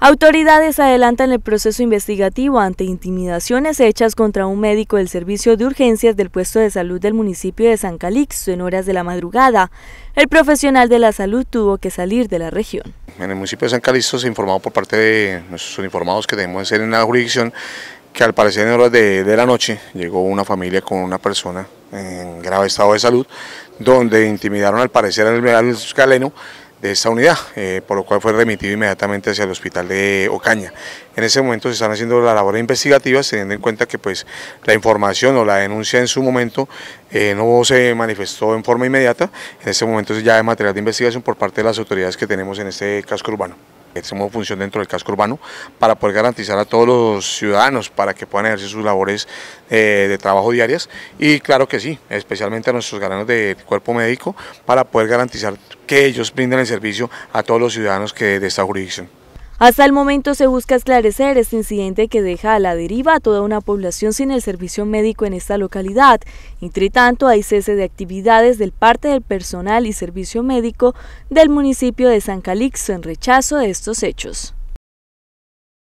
Autoridades adelantan el proceso investigativo ante intimidaciones hechas contra un médico del servicio de urgencias del puesto de salud del municipio de San Calixto en horas de la madrugada. El profesional de la salud tuvo que salir de la región. En el municipio de San Calixto se informó por parte de nuestros uniformados que debemos ser en la jurisdicción que al parecer en horas de, la noche llegó una familia con una persona en grave estado de salud donde intimidaron al parecer al, Luis galeno de esta unidad, eh, por lo cual fue remitido inmediatamente hacia el hospital de Ocaña. En ese momento se están haciendo las labores investigativas, teniendo en cuenta que pues, la información o la denuncia en su momento eh, no se manifestó en forma inmediata, en ese momento ya hay material de investigación por parte de las autoridades que tenemos en este casco urbano función dentro del casco urbano para poder garantizar a todos los ciudadanos para que puedan ejercer sus labores eh, de trabajo diarias y claro que sí, especialmente a nuestros galanos de cuerpo médico para poder garantizar que ellos brinden el servicio a todos los ciudadanos que de esta jurisdicción. Hasta el momento se busca esclarecer este incidente que deja a la deriva a toda una población sin el servicio médico en esta localidad. Entre tanto, hay cese de actividades del parte del personal y servicio médico del municipio de San Calixto en rechazo de estos hechos.